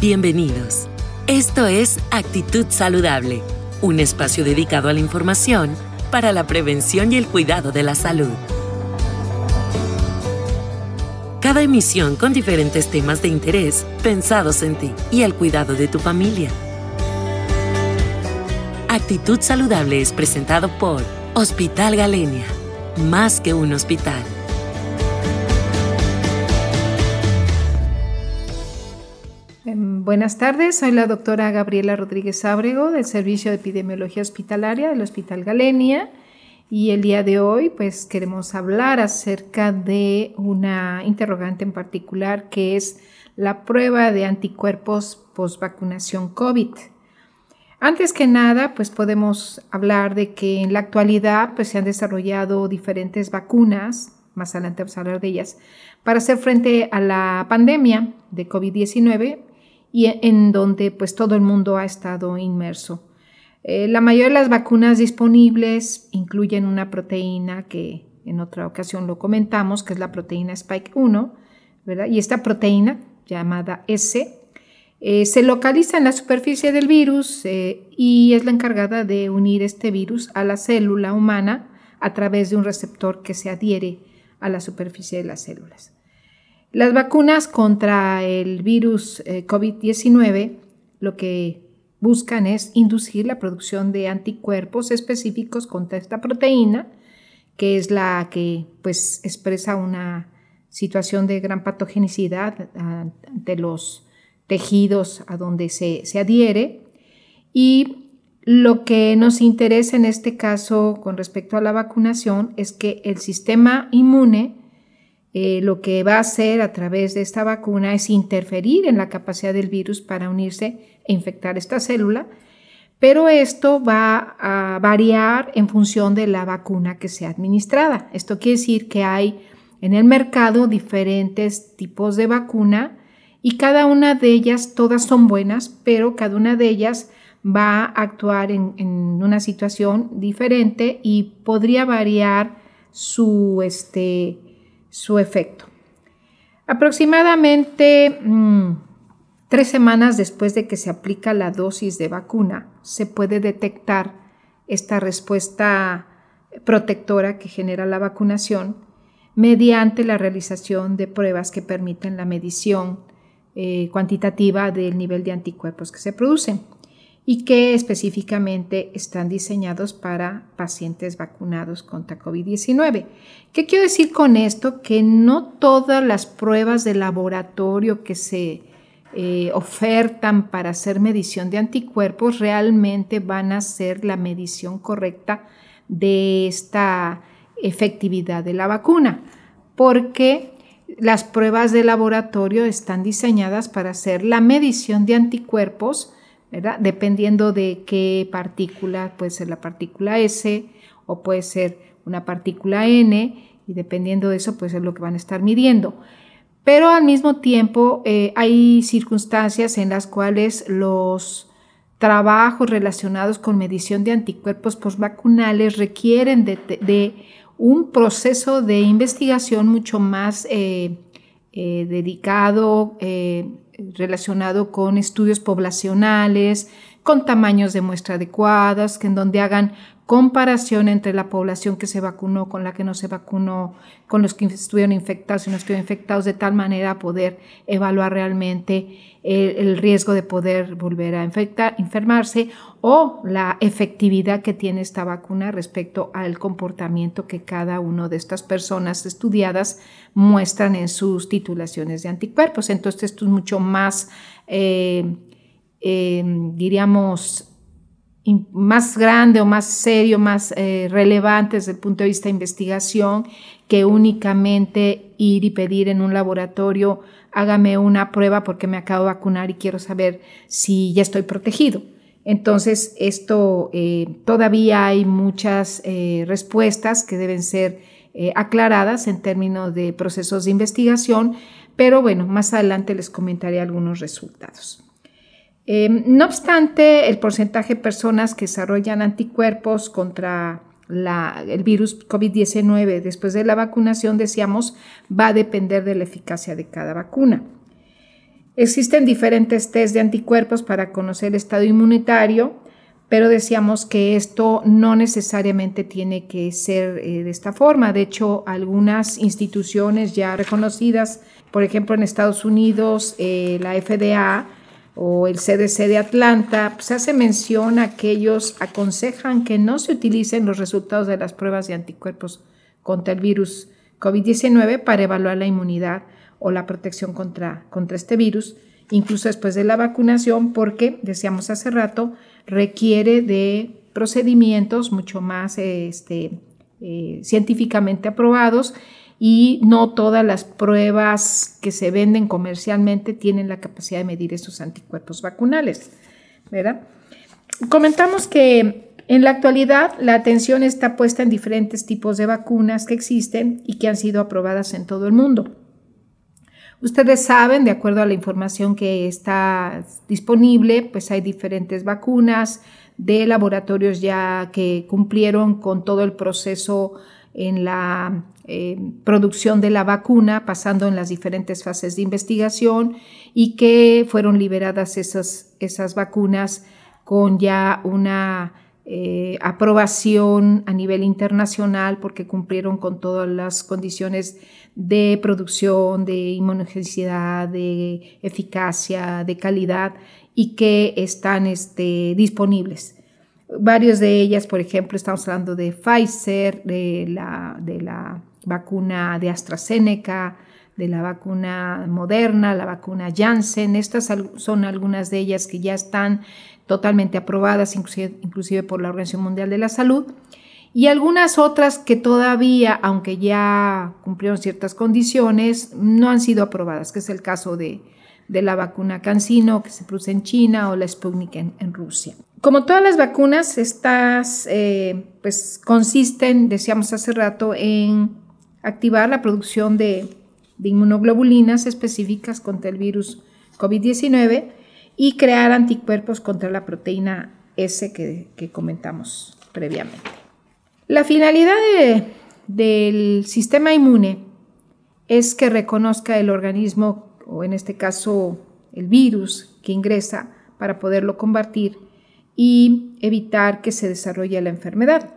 Bienvenidos. Esto es Actitud Saludable, un espacio dedicado a la información para la prevención y el cuidado de la salud. Cada emisión con diferentes temas de interés pensados en ti y el cuidado de tu familia. Actitud Saludable es presentado por Hospital Galenia, más que un hospital. Buenas tardes, soy la doctora Gabriela Rodríguez Ábrego del Servicio de Epidemiología Hospitalaria del Hospital Galenia y el día de hoy pues queremos hablar acerca de una interrogante en particular que es la prueba de anticuerpos post vacunación COVID. Antes que nada, pues podemos hablar de que en la actualidad pues, se han desarrollado diferentes vacunas, más adelante vamos a hablar de ellas, para hacer frente a la pandemia de COVID-19, y e, en donde pues todo el mundo ha estado inmerso. Eh, la mayoría de las vacunas disponibles incluyen una proteína que en otra ocasión lo comentamos, que es la proteína Spike 1, Y esta proteína llamada S eh, se localiza en la superficie del virus eh, y es la encargada de unir este virus a la célula humana a través de un receptor que se adhiere a la superficie de las células. Las vacunas contra el virus eh, COVID-19 lo que buscan es inducir la producción de anticuerpos específicos contra esta proteína, que es la que pues, expresa una situación de gran patogenicidad ante los tejidos a donde se, se adhiere. Y lo que nos interesa en este caso con respecto a la vacunación es que el sistema inmune eh, lo que va a hacer a través de esta vacuna es interferir en la capacidad del virus para unirse e infectar esta célula, pero esto va a variar en función de la vacuna que sea administrada. Esto quiere decir que hay en el mercado diferentes tipos de vacuna y cada una de ellas, todas son buenas, pero cada una de ellas va a actuar en, una situación diferente y podría variar su, este, su efecto. Aproximadamente mm, tres semanas después de que se aplica la dosis de vacuna, se puede detectar esta respuesta protectora que genera la vacunación mediante la realización de pruebas que permiten la medición eh, cuantitativa del nivel de anticuerpos que se producen y que específicamente están diseñados para pacientes vacunados contra COVID-19. ¿Qué quiero decir con esto? Que no todas las pruebas de laboratorio que se eh, ofertan para hacer medición de anticuerpos realmente van a ser la medición correcta de esta efectividad de la vacuna, porque las pruebas de laboratorio están diseñadas para hacer la medición de anticuerpos Dependiendo de qué partícula, puede ser la partícula S o puede ser una partícula N, y dependiendo de eso, pues es lo que van a estar midiendo. Pero al mismo tiempo eh, hay circunstancias en las cuales los trabajos relacionados con medición de anticuerpos postvacunales requieren de, un proceso de investigación mucho más eh, eh, dedicado, relacionado con estudios poblacionales, con tamaños de muestra adecuadas, que en donde hagan comparación entre la población que se vacunó con la que no se vacunó, con los que estuvieron infectados y no estuvieron infectados, de tal manera poder evaluar realmente eh, el, riesgo de poder volver a infectar, enfermarse o la efectividad que tiene esta vacuna respecto al comportamiento que cada una de estas personas estudiadas muestran en sus titulaciones de anticuerpos. Entonces esto es mucho más... Eh, eh, diríamos, más grande o más serio, más eh, relevante desde el punto de vista de investigación, que únicamente ir y pedir en un laboratorio, hágame una prueba porque me acabo de vacunar y quiero saber si ya estoy protegido. Entonces, esto eh, todavía hay muchas respuestas que deben ser aclaradas en términos de procesos de investigación, pero bueno, más adelante les comentaré algunos resultados. Em, no obstante, el porcentaje de personas que desarrollan anticuerpos contra el virus COVID-19 después de la vacunación, decíamos, va a depender de la eficacia de cada vacuna. Existen diferentes test de anticuerpos para conocer el estado inmunitario, pero decíamos que esto no necesariamente tiene que ser eh, de esta forma. De hecho, algunas instituciones ya reconocidas, por ejemplo en Estados Unidos, eh, la FDA, o el CDC de Atlanta, se pues, hace mención a que ellos aconsejan que no se utilicen los resultados de las pruebas de anticuerpos contra el virus COVID-19 para evaluar la inmunidad o la protección contra, contra este virus, incluso después de la vacunación, porque, decíamos hace rato, requiere de procedimientos mucho más este, eh, científicamente aprobados y no todas las pruebas que se venden comercialmente tienen la capacidad de medir esos anticuerpos vacunales, ¿verdad? Comentamos que en la actualidad la atención está puesta en diferentes tipos de vacunas que existen y que han sido aprobadas en todo el mundo. Ustedes saben, de acuerdo a la información que está disponible, pues hay diferentes vacunas de laboratorios ya que cumplieron con todo el proceso en la eh, producción de la vacuna, pasando en las diferentes fases de investigación y que fueron liberadas esas, esas vacunas con ya una eh, aprobación a nivel internacional porque cumplieron con todas las condiciones de producción, de inmunogenicidad, de eficacia, de calidad y que están este, disponibles. Varios de ellas, por ejemplo, estamos hablando de Pfizer, de la, de la vacuna de AstraZeneca, de la vacuna moderna, la vacuna Janssen. Estas son algunas de ellas que ya están totalmente aprobadas, inclusive, inclusive, por la Organización Mundial de la Salud. Y algunas otras que todavía, aunque ya cumplieron ciertas condiciones, no han sido aprobadas, que es el caso de, de la vacuna cancino que se produce en China o la Sputnik en, Rusia. Como todas las vacunas, estas eh, pues consisten, decíamos hace rato, en activar la producción de, inmunoglobulinas específicas contra el virus COVID-19 y crear anticuerpos contra la proteína S que, comentamos previamente. La finalidad del sistema inmune es que reconozca el organismo o en este caso el virus que ingresa para poderlo combatir y evitar que se desarrolle la enfermedad.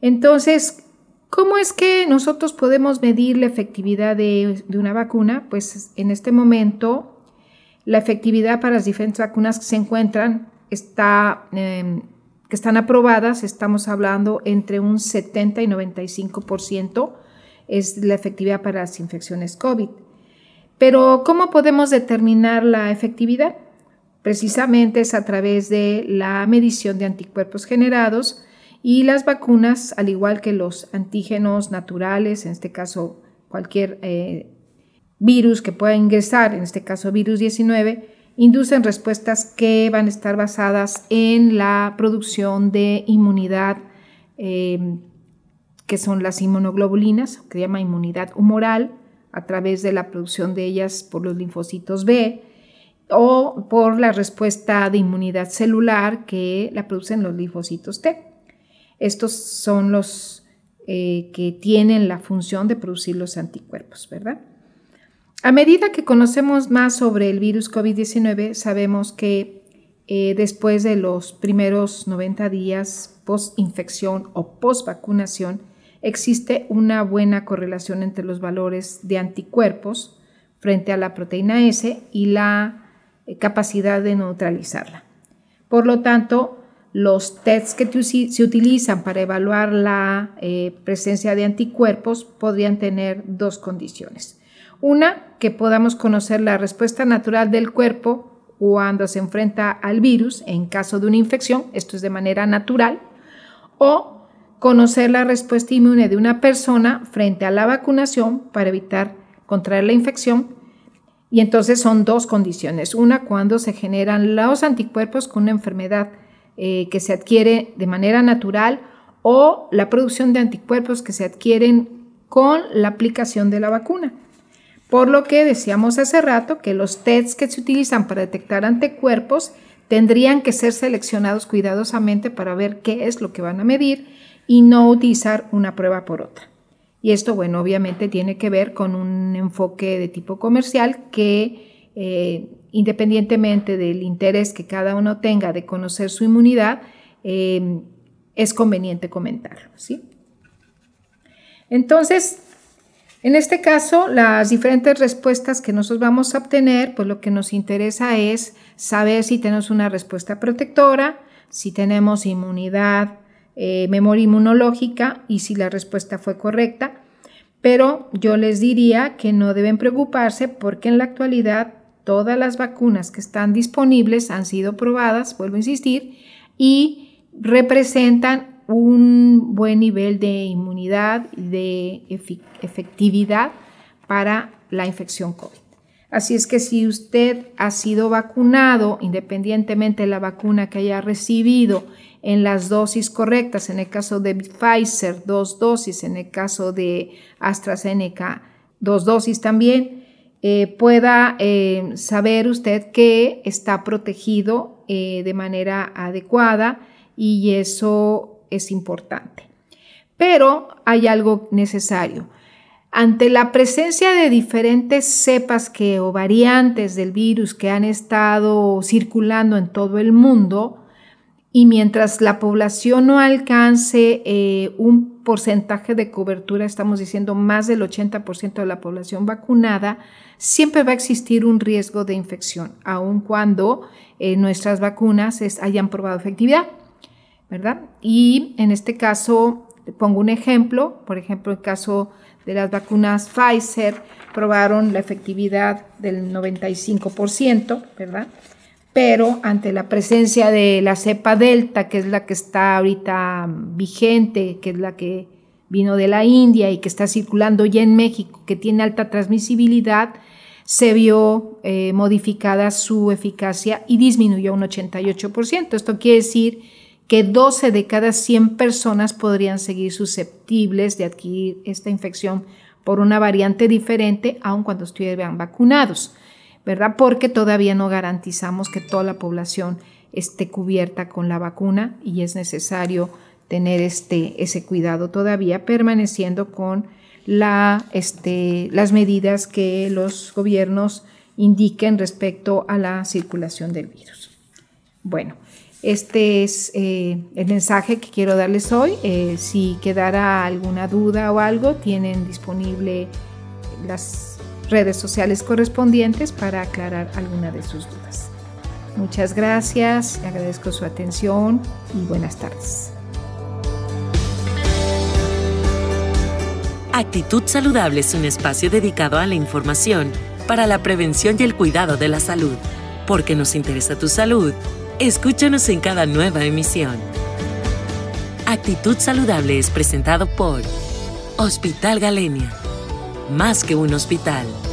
Entonces, ¿cómo es que nosotros podemos medir la efectividad de, una vacuna? Pues en este momento la efectividad para las diferentes vacunas que se encuentran está, em, que están aprobadas, estamos hablando entre un 70 y 95% es la efectividad para las infecciones COVID. Pero ¿cómo podemos determinar la efectividad? Precisamente es a través de la medición de anticuerpos generados y las vacunas, al igual que los antígenos naturales, en este caso cualquier eh, virus que pueda ingresar, en este caso virus 19, inducen respuestas que van a estar basadas en la producción de inmunidad, eh, que son las inmunoglobulinas, que se llama inmunidad humoral, a través de la producción de ellas por los linfocitos B o por la respuesta de inmunidad celular que la producen los linfocitos T. Estos son los eh, que tienen la función de producir los anticuerpos, ¿verdad? A medida que conocemos más sobre el virus COVID-19, sabemos que eh, después de los primeros 90 días post-infección o post-vacunación, existe una buena correlación entre los valores de anticuerpos frente a la proteína S y la eh, capacidad de neutralizarla. Por lo tanto, los tests que se utilizan para evaluar la eh, presencia de anticuerpos podrían tener dos condiciones. Una, que podamos conocer la respuesta natural del cuerpo cuando se enfrenta al virus en caso de una infección, esto es de manera natural, o conocer la respuesta inmune de una persona frente a la vacunación para evitar contraer la infección. Y entonces son dos condiciones. Una, cuando se generan los anticuerpos con una enfermedad eh, que se adquiere de manera natural o la producción de anticuerpos que se adquieren con la aplicación de la vacuna. Por lo que decíamos hace rato que los tests que se utilizan para detectar anticuerpos tendrían que ser seleccionados cuidadosamente para ver qué es lo que van a medir y no utilizar una prueba por otra. Y esto, bueno, obviamente tiene que ver con un enfoque de tipo comercial que eh, independientemente del interés que cada uno tenga de conocer su inmunidad, eh, es conveniente comentarlo, ¿sí? Entonces, en este caso, las diferentes respuestas que nosotros vamos a obtener, pues lo que nos interesa es saber si tenemos una respuesta protectora, si tenemos inmunidad eh, memoria inmunológica y si la respuesta fue correcta. Pero yo les diría que no deben preocuparse porque en la actualidad todas las vacunas que están disponibles han sido probadas, vuelvo a insistir, y representan un buen nivel de inmunidad y de efectividad para la infección COVID. Así es que si usted ha sido vacunado, independientemente de la vacuna que haya recibido, en las dosis correctas. En el caso de Pfizer, dos dosis. En el caso de AstraZeneca, dos dosis también. Eh, pueda eh, saber usted que está protegido eh, de manera adecuada y eso es importante. Pero hay algo necesario. Ante la presencia de diferentes cepas que, o variantes del virus que han estado circulando en todo el mundo, y mientras la población no alcance eh, un porcentaje de cobertura, estamos diciendo más del 80% de la población vacunada, siempre va a existir un riesgo de infección, aun cuando eh, nuestras vacunas hayan probado efectividad, ¿verdad? Y en este caso, pongo un ejemplo, por ejemplo, el caso de las vacunas Pfizer probaron la efectividad del 95%, ¿verdad? pero ante la presencia de la cepa delta, que es la que está ahorita vigente, que es la que vino de la India y que está circulando ya en México, que tiene alta transmisibilidad, se vio eh, modificada su eficacia y disminuyó un 88%. Esto quiere decir que 12 de cada 100 personas podrían seguir susceptibles de adquirir esta infección por una variante diferente, aun cuando estuvieran vacunados. Porque todavía no garantizamos que toda la población esté cubierta con la vacuna y es necesario tener este, ese cuidado todavía, permaneciendo con la, este, las medidas que los gobiernos indiquen respecto a la circulación del virus. Bueno, este es eh, el mensaje que quiero darles hoy. Eh, si quedara alguna duda o algo, tienen disponible las redes sociales correspondientes para aclarar alguna de sus dudas. Muchas gracias, agradezco su atención y buenas tardes. Actitud Saludable es un espacio dedicado a la información para la prevención y el cuidado de la salud. Porque nos interesa tu salud, escúchanos en cada nueva emisión. Actitud Saludable es presentado por Hospital Galenia más que un hospital.